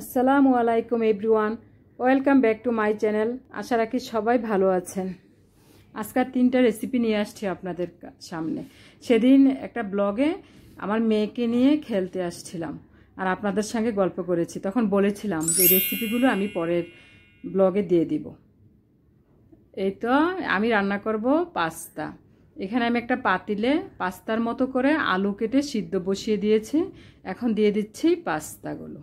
আসসালামু আলাইকুম everyone welcome back to my channel আশা রাখি সবাই ভালো আছেন আজকাল তিনটা রেসিপি নিয়ে আসছি আপনাদের সামনে সেদিন একটা ব্লগে আমার মেয়েকে নিয়ে খেলতে আসছিলাম আর আপনাদের সঙ্গে গল্প করেছি তখন বলেছিলাম যে রেসিপিগুলো আমি পরের ব্লগে দিয়ে দিব এই তো আমি রান্না করব পাস্তা এখানে আমি একটা পাতিলে পাস্তার মতো করে আলু কেটে সিদ্ধ বসিয়ে দিয়েছি এখন দিয়ে দিচ্ছি পাস্তাগুলো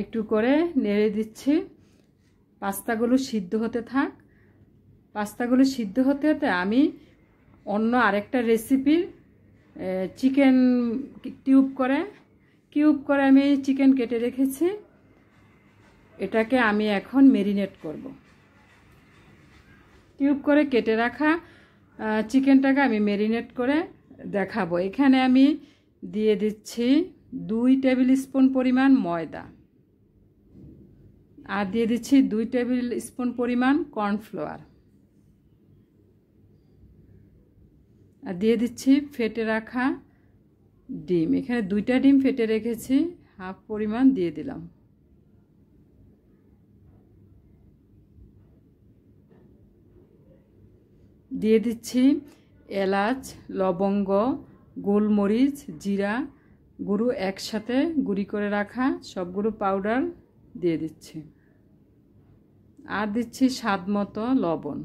একটু করে নেড়ে দিচ্ছি পাস্তাগুলো সিদ্ধ হতে থাক পাস্তাগুলো সিদ্ধ হতে হতে আমি অন্য আরেকটা রেসিপির চিকেন টিউব করে কিউব করে আমি চিকেন কেটে রেখেছি এটাকে আমি এখন মেরিনেট করব টিউব করে কেটে রাখা চিকেনটাকে আমি মেরিনেট করে দেখাবো এখানে আমি দিয়ে দিচ্ছি দুই টেবিল স্পুন পরিমাণ ময়দা আর দিয়ে দিচ্ছি দুই টেবিল স্পুন পরিমাণ কর্নফ্লাওয়ার আর দিয়ে দিচ্ছি ফেটে রাখা ডিম এখানে দুইটা ডিম ফেটে রেখেছি হাফ পরিমাণ দিয়ে দিলাম দিয়ে দিচ্ছি এলাচ লবঙ্গ গোলমরিচ জিরা গুঁড়ো একসাথে গুঁড়ি করে রাখা সবগুলো পাউডার দিয়ে দিচ্ছি আর দিচ্ছি স্বাদ মতো লবণ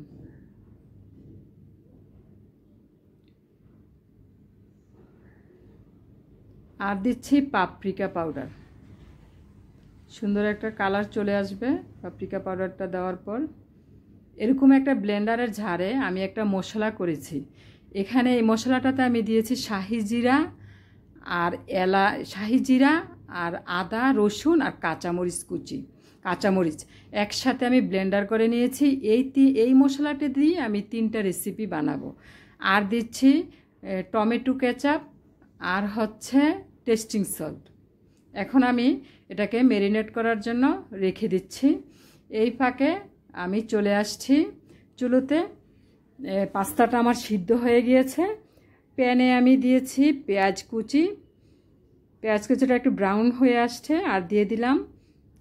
আর দিচ্ছি পাপরিকা পাউডার সুন্দর একটা কালার চলে আসবে পাপরিকা পাউডারটা দেওয়ার পর এরকম একটা ব্লেন্ডারের ঝাড়ে আমি একটা মশলা করেছি এখানে এই মশলাটাতে আমি দিয়েছি শাহি জিরা আর এলা শাহি জিরা আর আদা রসুন আর কাঁচামরিচ কুচি কাঁচামরিচ একসাথে আমি ব্লেন্ডার করে নিয়েছি এই এই মশলাটা দিয়ে আমি তিনটা রেসিপি বানাবো আর দিচ্ছি টমেটো কেচাপ আর হচ্ছে টেস্টিং সল্ট এখন আমি এটাকে মেরিনেট করার জন্য রেখে দিচ্ছি এই ফাঁকে আমি চলে আসছি চুলোতে পাস্তাটা আমার সিদ্ধ হয়ে গিয়েছে প্যানে আমি দিয়েছি পেঁয়াজ কুচি পেঁয়াজ কুচিটা একটু ব্রাউন হয়ে আসছে আর দিয়ে দিলাম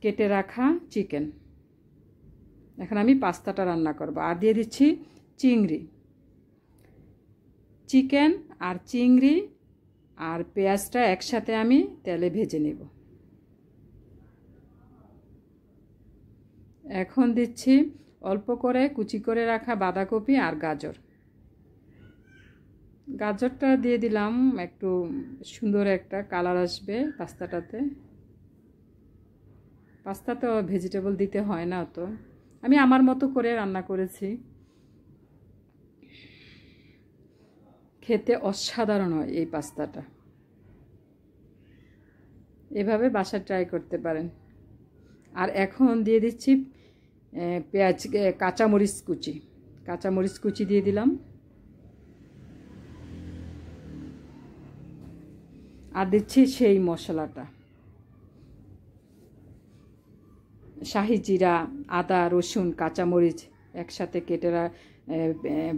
কেটে রাখা চিকেন এখন আমি পাস্তাটা রান্না করব আর দিয়ে দিচ্ছি চিংড়ি চিকেন আর চিংড়ি আর পেঁয়াজটা একসাথে আমি তেলে ভেজে নেব এখন দিচ্ছি অল্প করে কুচি করে রাখা বাঁধাকপি আর গাজর গাজরটা দিয়ে দিলাম একটু সুন্দর একটা কালার আসবে পাস্তাটাতে পাস্তা তো ভেজিটেবল দিতে হয় না তো আমি আমার মতো করে রান্না করেছি খেতে অসাধারণ হয় এই পাস্তাটা এভাবে বাসা ট্রাই করতে পারেন আর এখন দিয়ে দিচ্ছি পেঁয়াজ কাঁচামরিচ কুচি কাঁচামরিচ কুচি দিয়ে দিলাম আর দিচ্ছি সেই মশলাটা শাহি জিরা আদা রসুন কাঁচামরিচ একসাথে কেটে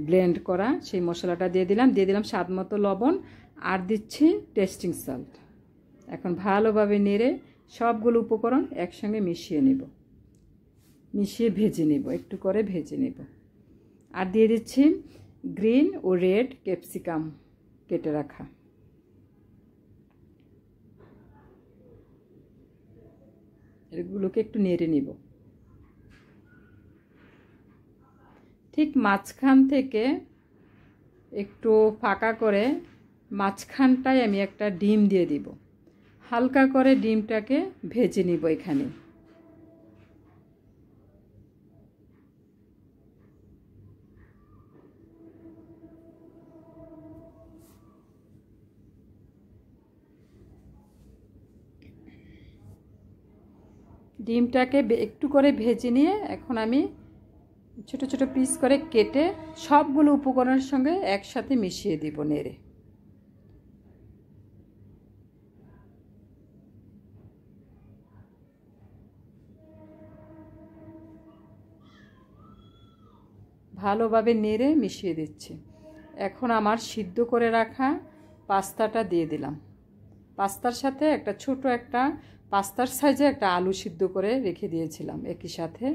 ব্লেন্ড করা সেই মশলাটা দিয়ে দিলাম দিয়ে দিলাম স্বাদ মতো লবণ আর দিচ্ছি টেস্টিং সল্ট এখন ভালোভাবে নেড়ে সবগুলো উপকরণ একসঙ্গে মিশিয়ে নেব মিশিয়ে ভেজে নেব একটু করে ভেজে নেব আর দিয়ে দিচ্ছি গ্রিন ও রেড ক্যাপসিকাম কেটে রাখা এগুলোকে একটু নেড়ে নিব ঠিক মাঝখান থেকে একটু ফাঁকা করে মাঝখানটায় আমি একটা ডিম দিয়ে দিব হালকা করে ডিমটাকে ভেজে নিব এখানে ডিমটাকে একটু করে ভেজে নিয়ে এখন আমি ছোট ছোট পিস করে কেটে সবগুলো উপকরণের সঙ্গে একসাথে মিশিয়ে দিব নেড়ে ভালোভাবে নেড়ে মিশিয়ে দিচ্ছি এখন আমার সিদ্ধ করে রাখা পাস্তাটা দিয়ে দিলাম পাস্তার সাথে একটা ছোট একটা পাস্তার সাইজে একটা আলু সিদ্ধ করে রেখে দিয়েছিলাম একই সাথে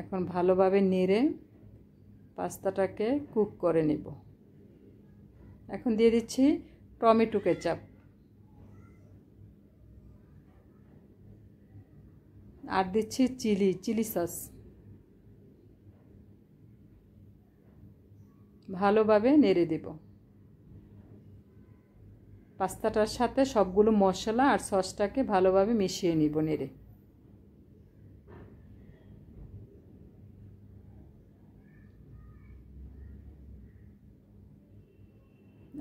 এখন ভালোভাবে নেড়ে পাস্তাটাকে কুক করে নেব এখন দিয়ে দিচ্ছি টমেটো কেচাপ আর দিচ্ছি চিলি চিলি সস ভালোভাবে নেড়ে দেবো পাস্তাটার সাথে সবগুলো মশলা আর সসটাকে ভালোভাবে মিশিয়ে নিব নেড়ে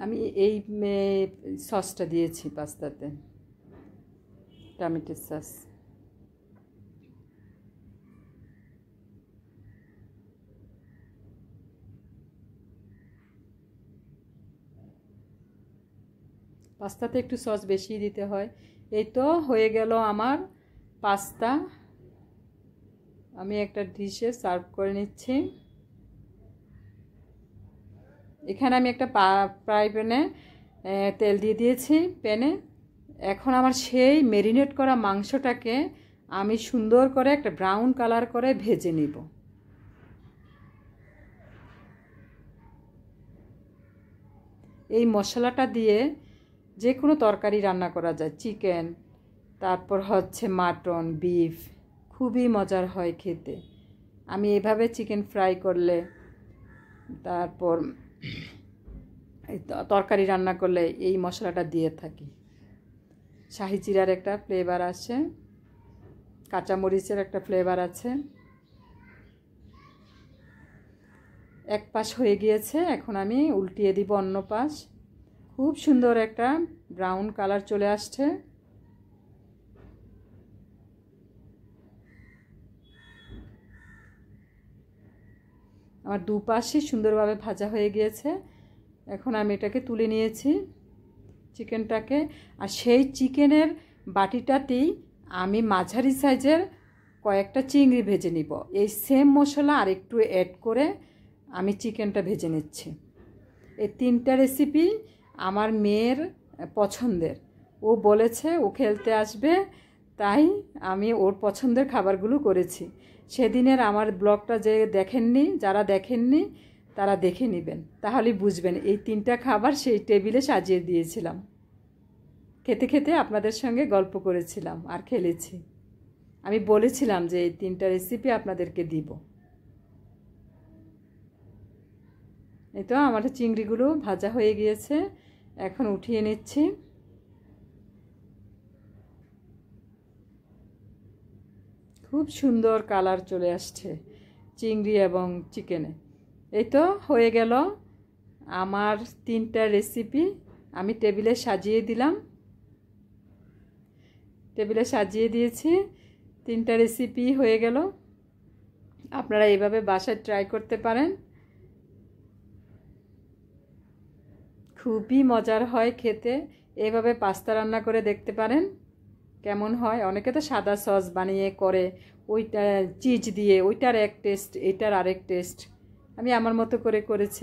আমি এই সসটা দিয়েছি পাস্তাতে টমেটো সস পাস্তাতে একটু সস বেশি দিতে হয় এই তো হয়ে গেল আমার পাস্তা আমি একটা ডিশে সার্ভ করে নিচ্ছি এখানে আমি একটা ফ্রাই প্যানে তেল দিয়ে দিয়েছি প্যানে এখন আমার সেই মেরিনেট করা মাংসটাকে আমি সুন্দর করে একটা ব্রাউন কালার করে ভেজে নিব এই মশলাটা দিয়ে যে কোনো তরকারি রান্না করা যায় চিকেন তারপর হচ্ছে মাটন বিফ খুবই মজার হয় খেতে আমি এভাবে চিকেন ফ্রাই করলে তারপর তরকারি রান্না করলে এই মশলাটা দিয়ে থাকি শাহি চিরার একটা ফ্লেভার আছে কাঁচামরিচের একটা ফ্লেভার আছে এক পাশ হয়ে গিয়েছে এখন আমি উল্টিয়ে দিব অন্য পাশ খুব সুন্দর একটা ব্রাউন কালার চলে আসছে আমার দুপাশে সুন্দরভাবে ভাজা হয়ে গিয়েছে এখন আমি এটাকে তুলে নিয়েছি চিকেনটাকে আর সেই চিকেনের বাটিটাতেই আমি মাঝারি সাইজের কয়েকটা চিংড়ি ভেজে নিব এই সেম মশলা আর একটু অ্যাড করে আমি চিকেনটা ভেজে নিচ্ছি এই তিনটা রেসিপি আমার মেয়ের পছন্দের ও বলেছে ও খেলতে আসবে তাই আমি ওর পছন্দের খাবারগুলো করেছি সেদিনের আমার ব্লগটা যে দেখেননি যারা দেখেননি তারা দেখে নেবেন তাহলে বুঝবেন এই তিনটা খাবার সেই টেবিলে সাজিয়ে দিয়েছিলাম খেতে খেতে আপনাদের সঙ্গে গল্প করেছিলাম আর খেলেছি আমি বলেছিলাম যে এই তিনটা রেসিপি আপনাদেরকে দিব এই তো আমার চিংড়িগুলো ভাজা হয়ে গিয়েছে এখন উঠিয়ে নিচ্ছি খুব সুন্দর কালার চলে আসছে চিংড়ি এবং চিকেনে এই তো হয়ে গেল আমার তিনটা রেসিপি আমি টেবিলে সাজিয়ে দিলাম টেবিলে সাজিয়ে দিয়েছি তিনটা রেসিপি হয়ে গেল আপনারা এইভাবে বাসায় ট্রাই করতে পারেন খুবই মজার হয় খেতে এভাবে পাস্তা রান্না করে দেখতে পারেন কেমন হয় অনেকে তো সাদা সস বানিয়ে করে ওইটা চিজ দিয়ে ওইটার এক টেস্ট এটার আরেক টেস্ট আমি আমার মতো করে করেছি